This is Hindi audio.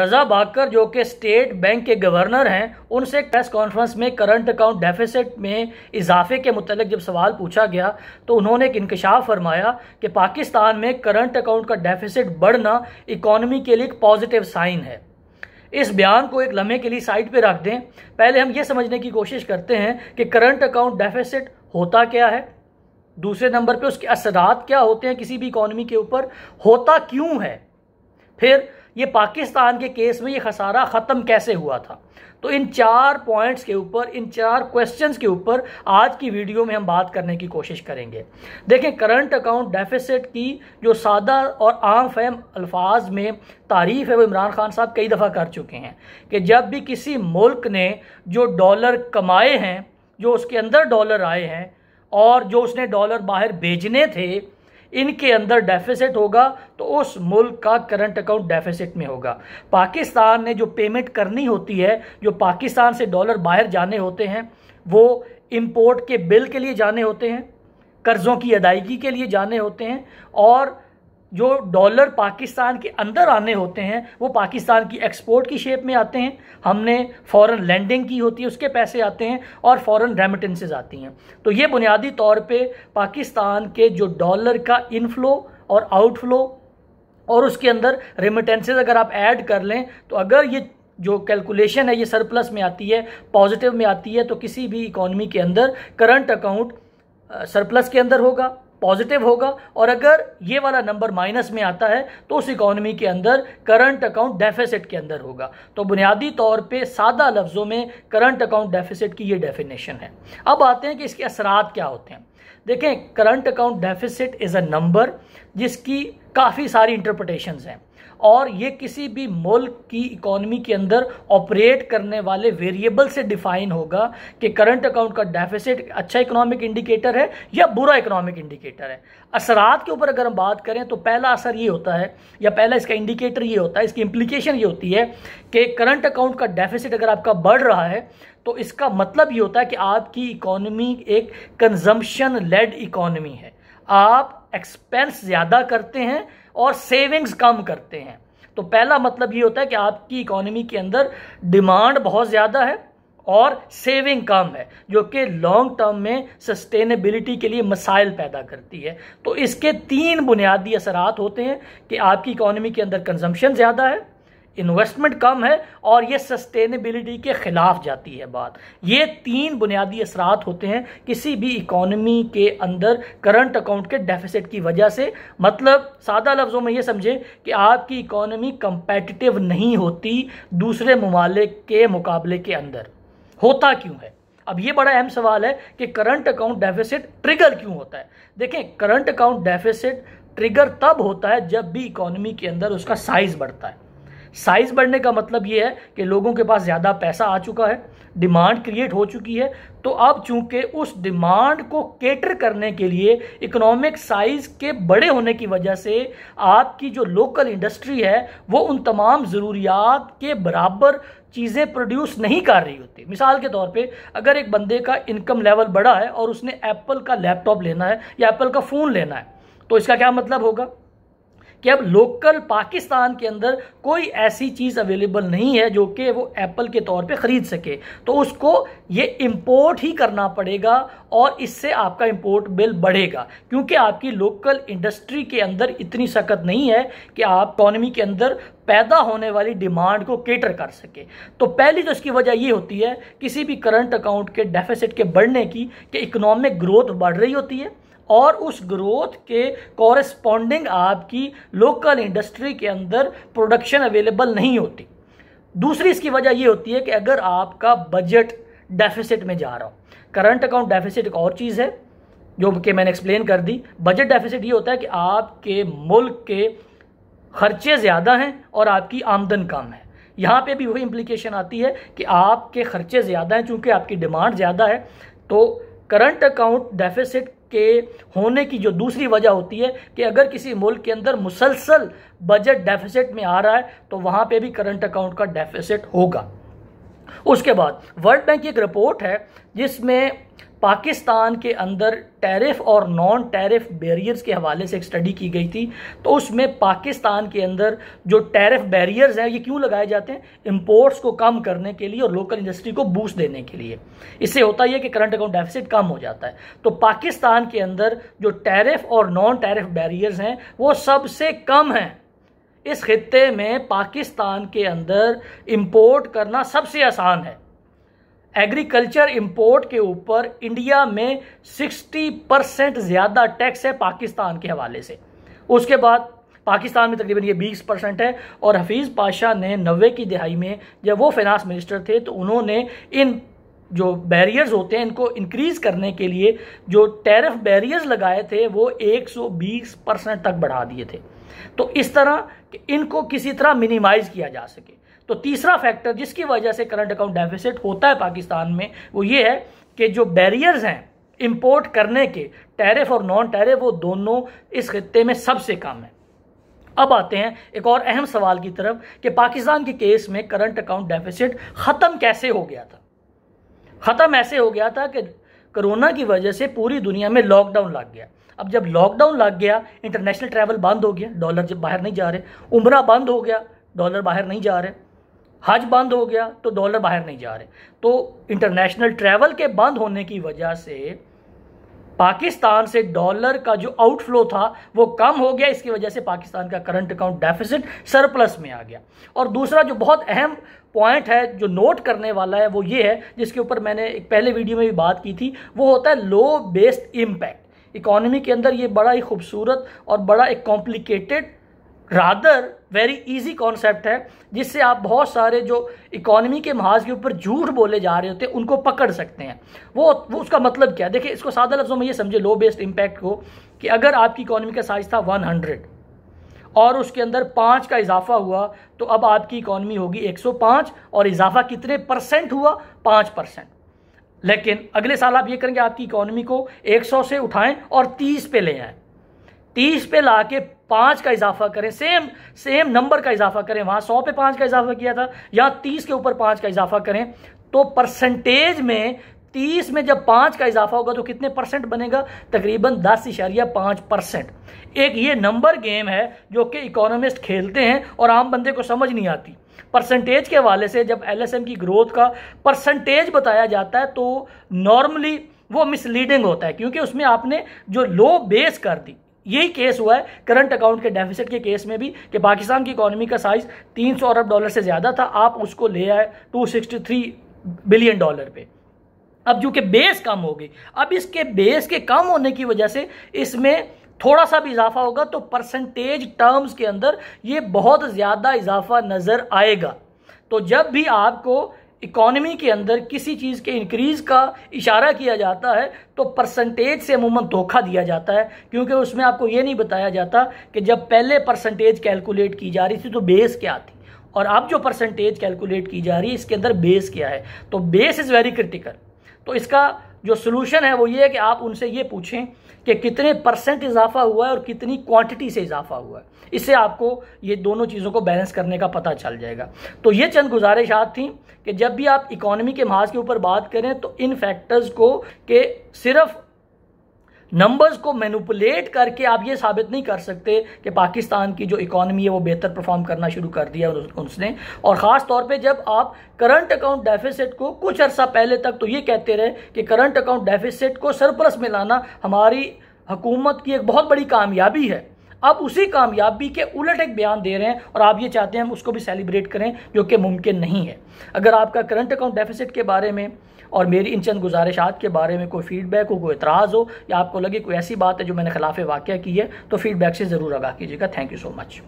रजा बाकर जो कि स्टेट बैंक के गवर्नर हैं उनसे प्रेस कॉन्फ्रेंस में करंट अकाउंट डेफिसिट में इजाफे के मतलब जब सवाल पूछा गया तो उन्होंने एक इंकशाफ फरमाया कि पाकिस्तान में करंट अकाउंट का डेफिसिट बढ़ना इकॉनमी के लिए एक पॉजिटिव साइन है इस बयान को एक लम्हे के लिए साइड पर रख दें पहले हम ये समझने की कोशिश करते हैं कि करंट अकाउंट डेफिसिट होता क्या है दूसरे नंबर पर उसके असरात क्या होते हैं किसी भी इकॉनमी के ऊपर होता क्यों है फिर ये पाकिस्तान के केस में ये खसारा ख़त्म कैसे हुआ था तो इन चार पॉइंट्स के ऊपर इन चार क्वेश्चंस के ऊपर आज की वीडियो में हम बात करने की कोशिश करेंगे देखें करंट अकाउंट डेफिसिट की जो सादा और आम फैम अल्फाज में तारीफ है वो इमरान खान साहब कई दफ़ा कर चुके हैं कि जब भी किसी मुल्क ने जो डॉलर कमाए हैं जो उसके अंदर डॉलर आए हैं और जो उसने डॉलर बाहर भेजने थे इनके अंदर डेफिसिट होगा तो उस मुल्क का करंट अकाउंट डेफिसिट में होगा पाकिस्तान ने जो पेमेंट करनी होती है जो पाकिस्तान से डॉलर बाहर जाने होते हैं वो इम्पोर्ट के बिल के लिए जाने होते हैं कर्ज़ों की अदायगी के लिए जाने होते हैं और जो डॉलर पाकिस्तान के अंदर आने होते हैं वो पाकिस्तान की एक्सपोर्ट की शेप में आते हैं हमने फॉरेन लैंडिंग की होती है उसके पैसे आते हैं और फॉरेन रेमिटेंसेज आती हैं तो ये बुनियादी तौर पे पाकिस्तान के जो डॉलर का इनफ्लो और आउटफ्लो और उसके अंदर रेमिटेंसेज अगर आप ऐड कर लें तो अगर ये जो कैलकुलेशन है ये सरप्लस में आती है पॉजिटिव में आती है तो किसी भी इकॉनमी के अंदर करंट अकाउंट सरप्लस के अंदर होगा पॉजिटिव होगा और अगर ये वाला नंबर माइनस में आता है तो उस इकोनॉमी के अंदर करंट अकाउंट डेफिसिट के अंदर होगा तो बुनियादी तौर पे सादा लफ्ज़ों में करंट अकाउंट डेफिसिट की ये डेफिनेशन है अब आते हैं कि इसके असरात क्या होते हैं देखें current account deficit is a number जिसकी काफ़ी सारी इंटरप्रटेशन हैं और ये किसी भी मुल्क की इकोनॉमी के अंदर ऑपरेट करने वाले वेरिएबल से डिफाइन होगा कि करंट अकाउंट का डेफिसिट अच्छा इकोनॉमिक इंडिकेटर है या बुरा इकोनॉमिक इंडिकेटर है असरात के ऊपर अगर हम बात करें तो पहला असर ये होता है या पहला इसका इंडिकेटर ये होता है इसकी इम्प्लीकेशन ये होती है कि करंट अकाउंट का डेफिसिट अगर आपका बढ़ रहा है तो इसका मतलब ये होता है कि आपकी इकोनॉमी एक कंजम्पशन लेड इकोनॉमी है आप एक्सपेंस ज़्यादा करते हैं और सेविंग्स कम करते हैं तो पहला मतलब ये होता है कि आपकी इकोनॉमी के अंदर डिमांड बहुत ज़्यादा है और सेविंग कम है जो कि लॉन्ग टर्म में सस्टेनेबिलिटी के लिए मसाइल पैदा करती है तो इसके तीन बुनियादी असरात होते हैं कि आपकी इकोनॉमी के अंदर कंजम्पशन ज़्यादा है इन्वेस्टमेंट कम है और ये सस्टेनेबिलिटी के ख़िलाफ़ जाती है बात ये तीन बुनियादी असरात होते हैं किसी भी इकोनमी के अंदर करंट अकाउंट के डेफिसिट की वजह से मतलब सादा लफ्ज़ों में ये समझें कि आपकी इकोनमी कंपेटिटिव नहीं होती दूसरे ममालिक के मुकाबले के अंदर होता क्यों है अब ये बड़ा अहम सवाल है कि करंट अकाउंट डेफिसिट ट्रिगर क्यों होता है देखें करंट अकाउंट डेफिसिट ट्रिगर तब होता है जब भी इकोनॉमी के अंदर उसका साइज़ बढ़ता है साइज बढ़ने का मतलब ये है कि लोगों के पास ज़्यादा पैसा आ चुका है डिमांड क्रिएट हो चुकी है तो अब चूंकि उस डिमांड को केटर करने के लिए इकोनॉमिक साइज के बड़े होने की वजह से आपकी जो लोकल इंडस्ट्री है वो उन तमाम ज़रूरियात के बराबर चीज़ें प्रोड्यूस नहीं कर रही होती मिसाल के तौर पे अगर एक बंदे का इनकम लेवल बड़ा है और उसने एप्पल का लैपटॉप लेना है या एप्पल का फ़ोन लेना है तो इसका क्या मतलब होगा कि अब लोकल पाकिस्तान के अंदर कोई ऐसी चीज़ अवेलेबल नहीं है जो कि वो एप्पल के तौर पे ख़रीद सके तो उसको ये इम्पोर्ट ही करना पड़ेगा और इससे आपका इम्पोर्ट बिल बढ़ेगा क्योंकि आपकी लोकल इंडस्ट्री के अंदर इतनी सकत नहीं है कि आप इकॉनमी के अंदर पैदा होने वाली डिमांड को केटर कर सके तो पहली तो इसकी वजह ये होती है किसी भी करंट अकाउंट के डेफिसिट के बढ़ने की कि इकोनॉमिक ग्रोथ बढ़ रही होती है और उस ग्रोथ के कॉरस्पॉन्डिंग आपकी लोकल इंडस्ट्री के अंदर प्रोडक्शन अवेलेबल नहीं होती दूसरी इसकी वजह ये होती है कि अगर आपका बजट डेफिसिट में जा रहा हो करंट अकाउंट डेफिसिट एक और चीज़ है जो कि मैंने एक्सप्लेन कर दी बजट डेफिसिट ये होता है कि आपके मुल्क के खर्चे ज़्यादा हैं और आपकी आमदन कम है यहाँ पे भी वही इम्प्लीकेशन आती है कि आपके खर्चे ज़्यादा हैं चूँकि आपकी डिमांड ज़्यादा है तो करंट अकाउंट डेफिसिट के होने की जो दूसरी वजह होती है कि अगर किसी मुल्क के अंदर मुसलसल बजट डेफिसिट में आ रहा है तो वहाँ पे भी करंट अकाउंट का डेफिसिट होगा उसके बाद वर्ल्ड बैंक की एक रिपोर्ट है जिसमें पाकिस्तान के अंदर टैरिफ और नॉन टैरिफ बैरियर्स के हवाले से एक स्टडी की गई थी तो उसमें पाकिस्तान के अंदर जो टैरिफ बैरियर्स हैं ये क्यों लगाए जाते हैं इंपोर्ट्स को कम करने के लिए और लोकल इंडस्ट्री को बूस्ट देने के लिए इससे होता है कि करंट अकाउंट डेफिसिट कम हो जाता है तो पाकिस्तान के अंदर जो टैरिफ और नॉन टैरिफ बैरियर्स हैं वो सबसे कम हैं इस खत्े में पाकिस्तान के अंदर इम्पोर्ट करना सबसे आसान है एग्रीकल्चर इंपोर्ट के ऊपर इंडिया में 60 परसेंट ज़्यादा टैक्स है पाकिस्तान के हवाले से उसके बाद पाकिस्तान में तकरीबन ये 20 परसेंट है और हफीज़ पाशा ने नब्बे की दिहाई में जब वो फाइनेंस मिनिस्टर थे तो उन्होंने इन जो बैरियर्स होते हैं इनको इंक्रीज़ करने के लिए जो टैरिफ बैरियर्स लगाए थे वो 120 परसेंट तक बढ़ा दिए थे तो इस तरह इनको किसी तरह मिनिमाइज़ किया जा सके तो तीसरा फैक्टर जिसकी वजह से करंट अकाउंट डेफिसिट होता है पाकिस्तान में वो ये है कि जो बैरियर्स हैं इम्पोर्ट करने के टैरिफ और नॉन टैरिफ वो दोनों इस खत्े में सबसे कम है अब आते हैं एक और अहम सवाल की तरफ कि पाकिस्तान के केस में करंट अकाउंट डेफिसिट ख़त्म कैसे हो गया था ख़त्म ऐसे हो गया था कि कोरोना की वजह से पूरी दुनिया में लॉकडाउन लग गया अब जब लॉकडाउन लग गया इंटरनेशनल ट्रैवल बंद हो गया डॉलर जब बाहर नहीं जा रहे उम्र बंद हो गया डॉलर बाहर नहीं जा रहे हज बंद हो गया तो डॉलर बाहर नहीं जा रहे तो इंटरनेशनल ट्रैवल के बंद होने की वजह से पाकिस्तान से डॉलर का जो आउटफ्लो था वो कम हो गया इसकी वजह से पाकिस्तान का करंट अकाउंट डेफिसिट सरप्लस में आ गया और दूसरा जो बहुत अहम पॉइंट है जो नोट करने वाला है वो ये है जिसके ऊपर मैंने एक पहले वीडियो में भी बात की थी वो होता है लो बेस्ड इम्पैक्ट इकोनॉमी के अंदर ये बड़ा ही खूबसूरत और बड़ा एक complicated rather very easy concept है जिससे आप बहुत सारे जो इकोनॉमी के महाज के ऊपर झूठ बोले जा रहे होते हैं उनको पकड़ सकते हैं वो वो उसका मतलब क्या है देखिए इसको सादा लफ्ज़ों में ये समझे लो बेस्ड इम्पैक्ट को कि अगर आपकी इकोनॉमी का साइज था 100 और उसके अंदर पाँच का इजाफा हुआ तो अब आपकी इकोनॉमी होगी 105 और इजाफा कितने परसेंट हुआ पाँच परसेंट लेकिन अगले साल आप ये करेंगे आपकी इकोनॉमी को 100 से उठाएं और 30 पे ले आए 30 पे ला के पाँच का इजाफा करें सेम सेम नंबर का इजाफा करें वहाँ सौ पे पाँच का इजाफा किया था यहाँ तीस के ऊपर पाँच का इजाफा करें तो परसेंटेज में तीस में जब पाँच का इजाफा होगा तो कितने परसेंट बनेगा तकरीबन दस इशारिया पाँच परसेंट एक ये नंबर गेम है जो कि इकोनॉमिस्ट खेलते हैं और आम बंदे को समझ नहीं आती परसेंटेज के हवाले से जब एलएसएम की ग्रोथ का परसेंटेज बताया जाता है तो नॉर्मली वो मिसलीडिंग होता है क्योंकि उसमें आपने जो लो बेस कर दी यही केस हुआ है करंट अकाउंट के डेफिसिट के केस में भी कि पाकिस्तान की इकोनॉमी का साइज 300 अरब डॉलर से ज़्यादा था आप उसको ले आए 263 बिलियन डॉलर पे अब जो कि बेस कम हो गई अब इसके बेस के कम होने की वजह से इसमें थोड़ा सा भी इजाफा होगा तो परसेंटेज टर्म्स के अंदर ये बहुत ज़्यादा इजाफा नज़र आएगा तो जब भी आपको इकॉनमी के अंदर किसी चीज़ के इंक्रीज़ का इशारा किया जाता है तो परसेंटेज से अमूमन धोखा दिया जाता है क्योंकि उसमें आपको ये नहीं बताया जाता कि जब पहले परसेंटेज कैलकुलेट की जा रही थी तो बेस क्या थी और अब जो परसेंटेज कैलकुलेट की जा रही है इसके अंदर बेस क्या है तो बेस इज़ वेरी क्रिटिकल तो इसका जो सोल्यूशन है वो ये है कि आप उनसे ये पूछें कि कितने परसेंट इजाफा हुआ है और कितनी क्वांटिटी से इजाफा हुआ है इससे आपको ये दोनों चीज़ों को बैलेंस करने का पता चल जाएगा तो ये चंद गुजारिशात थी कि जब भी आप इकोनॉमी के महाज के ऊपर बात करें तो इन फैक्टर्स को के सिर्फ नंबर्स को मैनुपुलेट करके आप ये साबित नहीं कर सकते कि पाकिस्तान की जो इकॉनमी है वो बेहतर परफॉर्म करना शुरू कर दिया उसने और ख़ास तौर पे जब आप करंट अकाउंट डेफिसिट को कुछ अर्सा पहले तक तो ये कहते रहे कि करंट अकाउंट डेफिसिट को सरप्लस में लाना हमारी हकूमत की एक बहुत बड़ी कामयाबी है अब उसी कामयाबी के उलट एक बयान दे रहे हैं और आप ये चाहते हैं हम उसको भी सेलिब्रेट करें जो कि मुमकिन नहीं है अगर आपका करंट अकाउंट डेफिसिट के बारे में और मेरी इन चंद गुजारिशात के बारे में कोई फीडबैक हो कोई इतराज़ हो या आपको लगे कोई ऐसी बात है जो मैंने खिलाफ वाक़ की है तो फीडबैक से ज़रूर आगा कीजिएगा थैंक यू सो मच